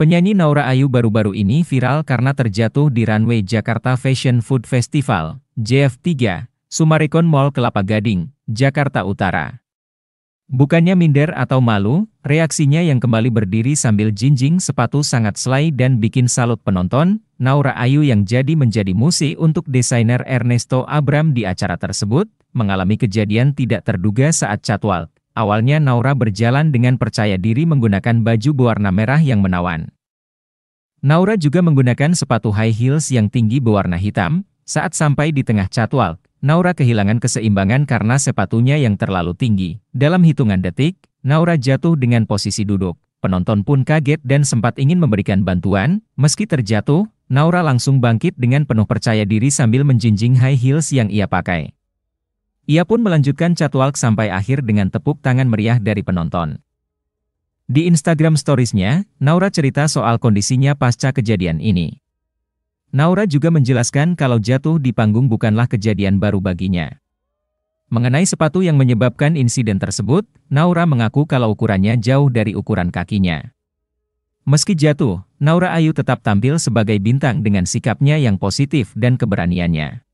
Penyanyi Naura Ayu baru-baru ini viral karena terjatuh di runway Jakarta Fashion Food Festival, JF3, Sumarikon Mall Kelapa Gading, Jakarta Utara. Bukannya minder atau malu, reaksinya yang kembali berdiri sambil jinjing sepatu sangat selai dan bikin salut penonton, Naura Ayu yang jadi menjadi musi untuk desainer Ernesto Abram di acara tersebut, mengalami kejadian tidak terduga saat catwalk. Awalnya Naura berjalan dengan percaya diri menggunakan baju berwarna merah yang menawan. Naura juga menggunakan sepatu high heels yang tinggi berwarna hitam. Saat sampai di tengah catwalk, Naura kehilangan keseimbangan karena sepatunya yang terlalu tinggi. Dalam hitungan detik, Naura jatuh dengan posisi duduk. Penonton pun kaget dan sempat ingin memberikan bantuan. Meski terjatuh, Naura langsung bangkit dengan penuh percaya diri sambil menjinjing high heels yang ia pakai. Ia pun melanjutkan catwalk sampai akhir dengan tepuk tangan meriah dari penonton. Di Instagram storiesnya, Naura cerita soal kondisinya pasca kejadian ini. Naura juga menjelaskan kalau jatuh di panggung bukanlah kejadian baru baginya. Mengenai sepatu yang menyebabkan insiden tersebut, Naura mengaku kalau ukurannya jauh dari ukuran kakinya. Meski jatuh, Naura Ayu tetap tampil sebagai bintang dengan sikapnya yang positif dan keberaniannya.